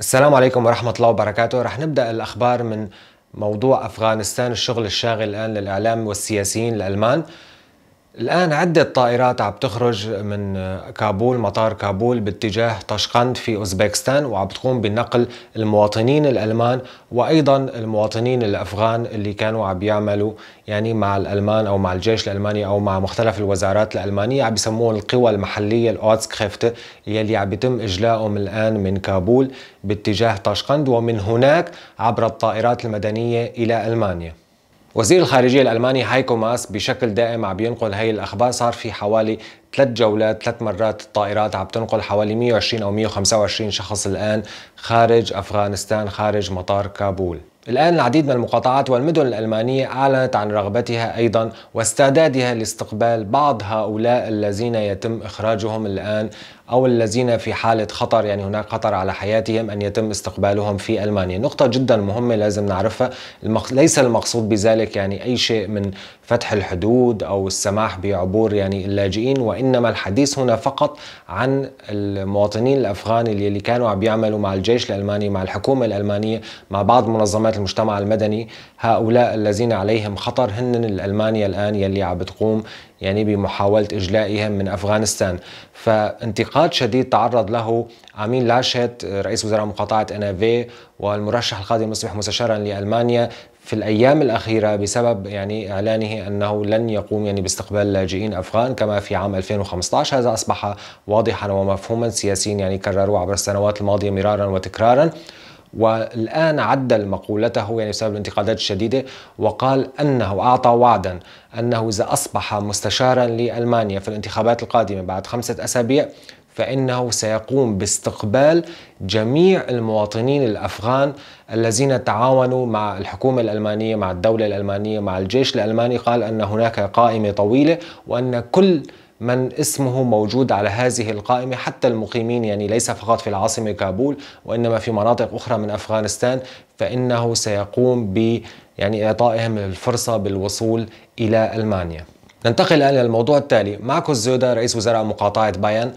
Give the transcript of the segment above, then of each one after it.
السلام عليكم ورحمة الله وبركاته رح نبدأ الأخبار من موضوع أفغانستان الشغل الشاغل الآن للإعلام والسياسيين الألمان الآن عدة طائرات عم تخرج من كابول مطار كابول باتجاه طشقند في أوزبكستان وعم تقوم بنقل المواطنين الألمان وأيضا المواطنين الأفغان اللي كانوا عم يعملوا يعني مع الألمان أو مع الجيش الألماني أو مع مختلف الوزارات الألمانية عم يسموهم القوى المحلية خيفت يلي عم يتم إجلائهم الآن من كابول باتجاه طشقند ومن هناك عبر الطائرات المدنية إلى ألمانيا وزير الخارجية الألماني هايكو ماس بشكل دائم عم ينقل هاي الأخبار صار في حوالي ثلاث جولات ثلاث مرات الطائرات عم تنقل حوالي 120 أو 125 شخص الآن خارج أفغانستان خارج مطار كابول الآن العديد من المقاطعات والمدن الألمانية أعلنت عن رغبتها أيضا واستعدادها لاستقبال بعض هؤلاء الذين يتم إخراجهم الآن أو الذين في حالة خطر يعني هناك خطر على حياتهم أن يتم استقبالهم في ألمانيا نقطة جدا مهمة لازم نعرفها المخ... ليس المقصود بذلك يعني أي شيء من فتح الحدود أو السماح بعبور يعني اللاجئين وإنما الحديث هنا فقط عن المواطنين الأفغان اللي, اللي كانوا عم يعملوا مع الجيش الألماني مع الحكومة الألمانية مع بعض منظمات تشكيلات المجتمع المدني هؤلاء الذين عليهم خطر هن الألمانيا الآن يلي عم بتقوم يعني بمحاولة إجلائهم من أفغانستان فانتقاد شديد تعرض له عمين لاشت رئيس وزراء مقاطعة أنافي والمرشح القادم المصبح مستشارا لألمانيا في الايام الاخيره بسبب يعني اعلانه انه لن يقوم يعني باستقبال لاجئين افغان كما في عام 2015 هذا اصبح واضحا ومفهوما سياسيا يعني كرروه عبر السنوات الماضيه مرارا وتكرارا والآن عدل مقولته يعني بسبب الانتقادات الشديدة وقال أنه أعطى وعدا أنه إذا أصبح مستشارا لألمانيا في الانتخابات القادمة بعد خمسة أسابيع فإنه سيقوم باستقبال جميع المواطنين الأفغان الذين تعاونوا مع الحكومة الألمانية مع الدولة الألمانية مع الجيش الألماني قال أن هناك قائمة طويلة وأن كل من اسمه موجود على هذه القائمة حتى المقيمين يعني ليس فقط في العاصمة كابول وإنما في مناطق أخرى من أفغانستان فإنه سيقوم ب يعني إعطائهم الفرصة بالوصول إلى ألمانيا ننتقل الآن للموضوع التالي ماركوس زودا رئيس وزراء مقاطعة بايان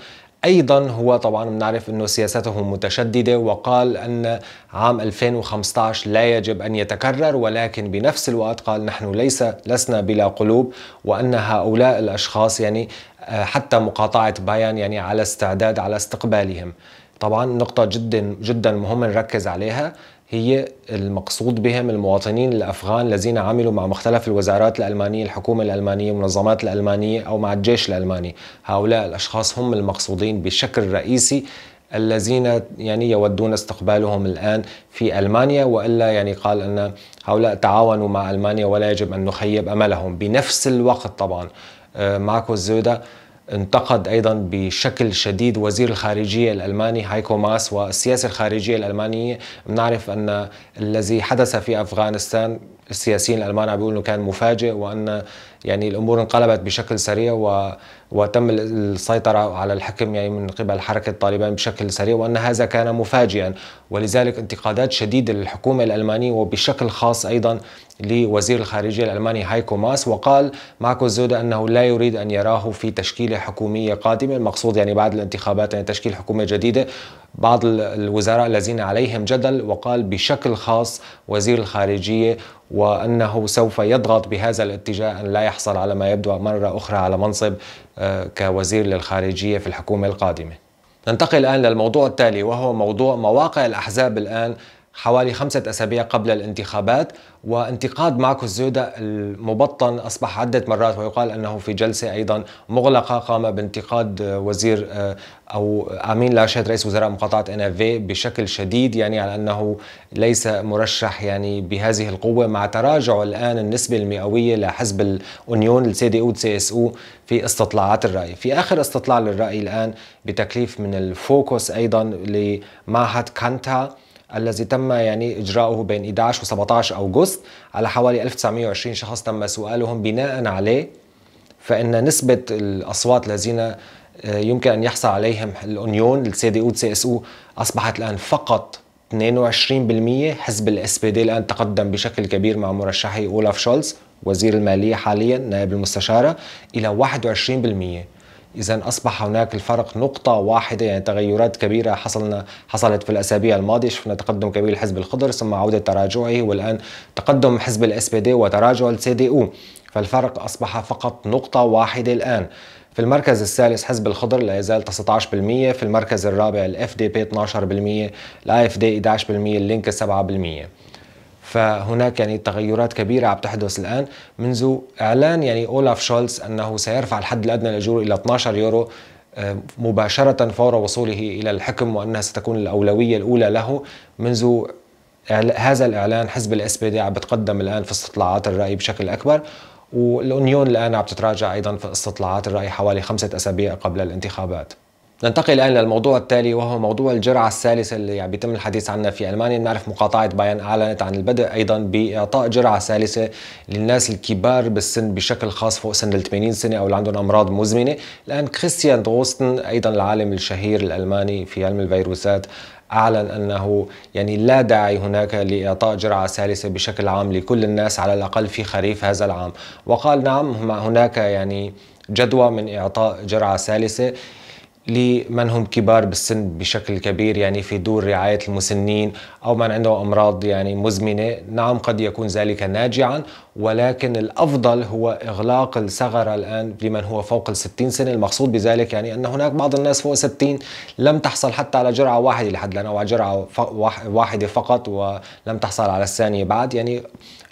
ايضا هو طبعا بنعرف انه سياسته متشدده وقال ان عام 2015 لا يجب ان يتكرر ولكن بنفس الوقت قال نحن ليس لسنا بلا قلوب وان هؤلاء الاشخاص يعني آه، حتى مقاطعه بايان يعني على استعداد على استقبالهم طبعا نقطه جدا جدا مهمه نركز عليها هي المقصود بهم المواطنين الافغان الذين عملوا مع مختلف الوزارات الالمانيه، الحكومه الالمانيه، المنظمات الالمانيه او مع الجيش الالماني، هؤلاء الاشخاص هم المقصودين بشكل رئيسي الذين يعني يودون استقبالهم الان في المانيا والا يعني قال ان هؤلاء تعاونوا مع المانيا ولا يجب ان نخيب املهم، بنفس الوقت طبعا آه، ماركوس زودا انتقد ايضا بشكل شديد وزير الخارجيه الالماني هايكو ماس والسياسه الخارجيه الالمانيه بنعرف ان الذي حدث في افغانستان السياسيين الالمان عم بيقولوا كان مفاجئ وان يعني الامور انقلبت بشكل سريع و... وتم السيطره على الحكم يعني من قبل حركه طالبان بشكل سريع وان هذا كان مفاجئا ولذلك انتقادات شديده للحكومه الالمانيه وبشكل خاص ايضا لوزير الخارجية الألماني هايكو ماس وقال ماكو زودا أنه لا يريد أن يراه في تشكيلة حكومية قادمة المقصود يعني بعد الانتخابات يعني تشكيل حكومة جديدة بعض الوزراء الذين عليهم جدل وقال بشكل خاص وزير الخارجية وأنه سوف يضغط بهذا الاتجاه أن لا يحصل على ما يبدو مرة أخرى على منصب آه، كوزير للخارجية في الحكومة القادمة ننتقل الآن للموضوع التالي وهو موضوع مواقع الأحزاب الآن حوالي خمسة أسابيع قبل الانتخابات وانتقاد ماركوس زودا المبطن أصبح عدة مرات ويقال أنه في جلسة أيضا مغلقة قام بانتقاد وزير آه، أو أمين لاشد رئيس وزراء مقاطعة في إيه بشكل شديد يعني على أنه ليس مرشح يعني بهذه القوة مع تراجع الآن النسبة المئوية لحزب الأونيون السي دي أو إيه سي اس أو إيه في استطلاعات الرأي في آخر استطلاع للرأي الآن بتكليف من الفوكس أيضا لمعهد كانتا الذي تم يعني إجراؤه بين 11 و17 أغسطس على حوالي 1920 شخص تم سؤالهم بناء عليه فإن نسبة الأصوات الذين آه، يمكن أن يحصل عليهم الأونيون السي دي أو سي اس أو أصبحت الآن فقط 22% حزب الاس بي دي الآن تقدم بشكل كبير مع مرشحي أولاف شولز وزير المالية حاليا نائب المستشارة إلى 21% إذا أصبح هناك الفرق نقطة واحدة يعني تغيرات كبيرة حصلنا حصلت في الأسابيع الماضية شفنا تقدم كبير لحزب الخضر ثم عودة تراجعه والآن تقدم حزب الاس بي دي وتراجع السي دي او فالفرق أصبح فقط نقطة واحدة الآن في المركز الثالث حزب الخضر لا يزال 19% في المركز الرابع الاف دي بي 12% الاي اف دي 11% اللينك 7% فهناك يعني تغيرات كبيرة عم تحدث الآن منذ إعلان يعني أولاف شولز أنه سيرفع الحد الأدنى للأجور إلى 12 يورو آه، مباشرة فور وصوله إلى الحكم وأنها ستكون الأولوية الأولى له منذ هذا الإعلان حزب الاس بي دي عم بتقدم الآن في استطلاعات الرأي بشكل أكبر والأونيون الآن عم تتراجع أيضا في استطلاعات الرأي حوالي خمسة أسابيع قبل الانتخابات ننتقل الآن للموضوع التالي وهو موضوع الجرعة الثالثة اللي يعني بيتم الحديث عنها في ألمانيا نعرف مقاطعة باين أعلنت عن البدء أيضا بإعطاء جرعة ثالثة للناس الكبار بالسن بشكل خاص فوق سن ال 80 سنة أو اللي عندهم أمراض مزمنة الآن كريستيان دروستن أيضا العالم الشهير الألماني في علم الفيروسات أعلن أنه يعني لا داعي هناك لإعطاء جرعة ثالثة بشكل عام لكل الناس على الأقل في خريف هذا العام وقال نعم هناك يعني جدوى من إعطاء جرعة ثالثة لمن هم كبار بالسن بشكل كبير يعني في دور رعاية المسنين أو من عنده أمراض يعني مزمنة نعم قد يكون ذلك ناجعا ولكن الافضل هو اغلاق الثغره الان لمن هو فوق ال 60 سنه المقصود بذلك يعني ان هناك بعض الناس فوق 60 لم تحصل حتى على جرعه واحده لحد الان او على جرعه واحده فقط ولم تحصل على الثانيه بعد يعني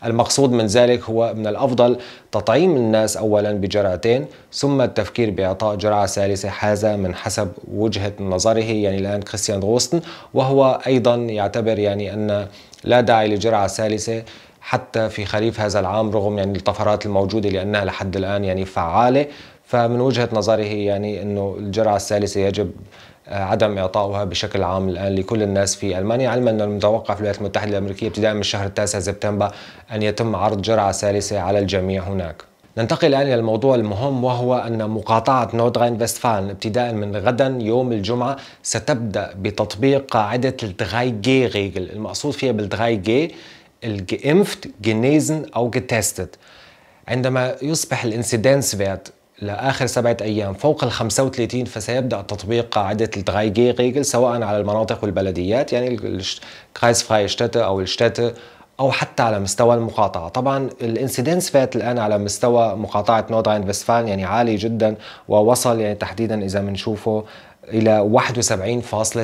المقصود من ذلك هو من الافضل تطعيم الناس اولا بجرعتين ثم التفكير باعطاء جرعه ثالثه هذا من حسب وجهه نظره يعني الان كريستيان غوستن وهو ايضا يعتبر يعني ان لا داعي لجرعه ثالثه حتى في خريف هذا العام رغم يعني الطفرات الموجوده لانها لحد الان يعني فعاله فمن وجهه نظري هي يعني انه الجرعه الثالثه يجب آه، عدم اعطائها بشكل عام الان لكل الناس في المانيا علما انه المتوقع في الولايات المتحده الامريكيه ابتداء من الشهر التاسع سبتمبر ان يتم عرض جرعه ثالثه على الجميع هناك. ننتقل الآن إلى الموضوع المهم وهو أن مقاطعة نوردرين فيستفالن ابتداء من غدا يوم الجمعة ستبدأ بتطبيق قاعدة الدغاي جي ريجل المقصود فيها بالدغاي جي الجيمفت جنيزن أو getestet عندما يصبح الانسيدنس فيرت لآخر سبعة أيام فوق ال 35 فسيبدأ تطبيق قاعدة جي ريجل سواء على المناطق والبلديات يعني الكرايسفراي شتاته أو الشتاته أو حتى على مستوى المقاطعة طبعا الانسيدنس فات الآن على مستوى مقاطعة نوردراين فيستفان يعني عالي جدا ووصل يعني تحديدا إذا بنشوفه إلى 71.6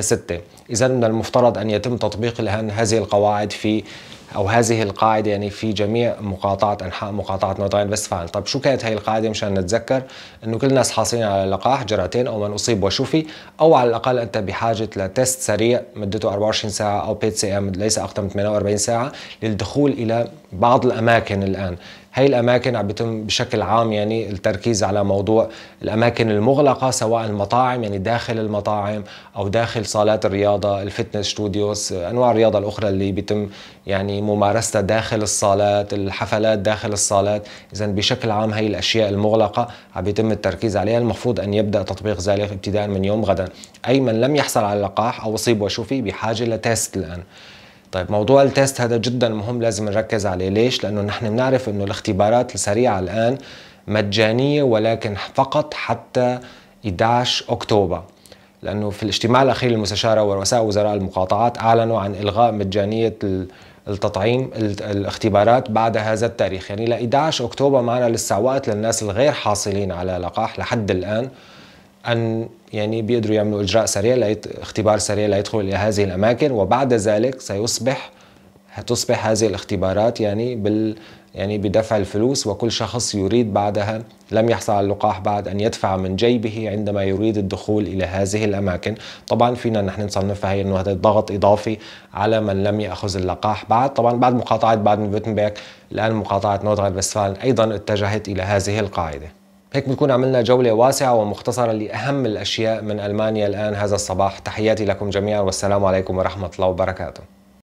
إذا من المفترض أن يتم تطبيق الآن هذه القواعد في او هذه القاعده يعني في جميع مقاطعه انحاء مقاطعه نوتاين رهين طيب شو كانت هي القاعده مشان نتذكر انه كل الناس حاصلين على لقاح جرعتين او من اصيب وشفي او على الاقل انت بحاجه لتست سريع مدته 24 ساعه او بيت سي ام ليس اقل من 48 ساعه للدخول الى بعض الاماكن الان هاي الاماكن عم بيتم بشكل عام يعني التركيز على موضوع الاماكن المغلقه سواء المطاعم يعني داخل المطاعم او داخل صالات الرياضه الفتنس ستوديوز انواع الرياضه الاخرى اللي بيتم يعني ممارستها داخل الصالات الحفلات داخل الصالات إذا بشكل عام هي الأشياء المغلقة عم يتم التركيز عليها المفروض أن يبدأ تطبيق ذلك ابتداء من يوم غدا أي من لم يحصل على اللقاح أو أصيب وشوفي بحاجة لتيست الآن طيب موضوع التيست هذا جدا مهم لازم نركز عليه ليش؟ لأنه نحن بنعرف أنه الاختبارات السريعة الآن مجانية ولكن فقط حتى 11 أكتوبر لأنه في الاجتماع الأخير للمستشارة ورؤساء وزراء المقاطعات أعلنوا عن إلغاء مجانية التطعيم الاختبارات بعد هذا التاريخ يعني ل 11 أكتوبر معنا لسه وقت للناس الغير حاصلين على لقاح لحد الآن أن يعني بيقدروا يعملوا إجراء سريع اختبار سريع ليدخلوا إلى هذه الأماكن وبعد ذلك سيصبح هتصبح هذه الاختبارات يعني بال يعني بدفع الفلوس وكل شخص يريد بعدها لم يحصل على اللقاح بعد أن يدفع من جيبه عندما يريد الدخول إلى هذه الأماكن طبعا فينا نحن نصنفها هي أنه هذا ضغط إضافي على من لم يأخذ اللقاح بعد طبعا بعد مقاطعة بادن فيرتنبرغ الآن مقاطعة نوردرن وستفالن أيضا اتجهت إلى هذه القاعدة هيك بنكون عملنا جولة واسعة ومختصرة لأهم الأشياء من ألمانيا الآن هذا الصباح تحياتي لكم جميعا والسلام عليكم ورحمة الله وبركاته